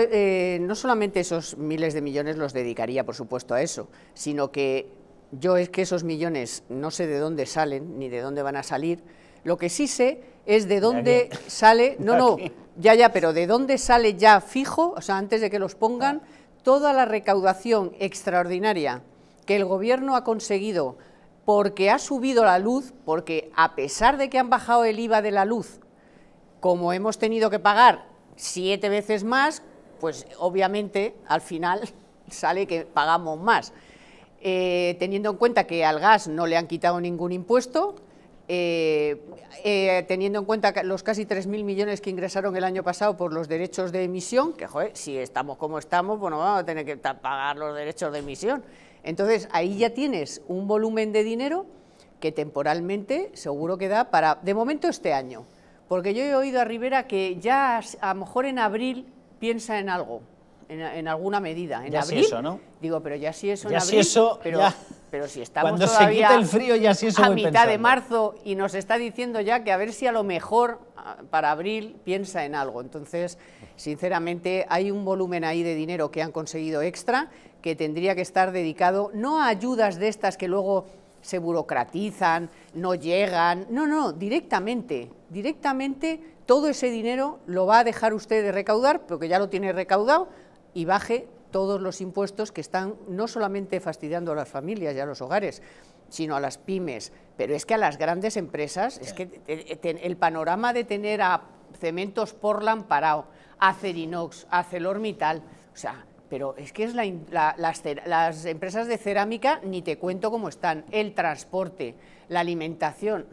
Eh, no solamente esos miles de millones los dedicaría, por supuesto, a eso, sino que yo es que esos millones no sé de dónde salen ni de dónde van a salir. Lo que sí sé es de dónde sale, no, no, ya, ya, pero de dónde sale ya fijo, o sea, antes de que los pongan, ah. toda la recaudación extraordinaria que el gobierno ha conseguido porque ha subido la luz, porque a pesar de que han bajado el IVA de la luz, como hemos tenido que pagar siete veces más, pues obviamente al final sale que pagamos más. Eh, teniendo en cuenta que al gas no le han quitado ningún impuesto, eh, eh, teniendo en cuenta los casi 3.000 millones que ingresaron el año pasado por los derechos de emisión, que joder, si estamos como estamos, bueno, vamos a tener que pagar los derechos de emisión. Entonces, ahí ya tienes un volumen de dinero que temporalmente seguro que da para, de momento este año, porque yo he oído a Rivera que ya a lo mejor en abril piensa en algo, en, alguna medida, en abril. ¿no? Digo, pero ya si eso en abril, eso, pero, si estamos Cuando se quita el frío, ya si eso a mitad de marzo y nos está diciendo ya que a ver si a lo mejor ah, para abril piensa en algo. Entonces, sinceramente, hay un volumen ahí de dinero que han conseguido extra que tendría que estar dedicado no a ayudas de estas que luego se burocratizan, no llegan. No, no, directamente, directamente todo ese dinero lo va a dejar usted de recaudar, porque ya lo tiene recaudado, y baje todos los impuestos que están no solamente fastidiando a las familias y a los hogares, sino a las pymes. Pero es que a las grandes empresas, es que el panorama de tener a Cementos Portland parado, a Cerinox, a Celormital, o sea, pero es que es las, empresas de cerámica, ni te cuento cómo están, el transporte, la alimentación.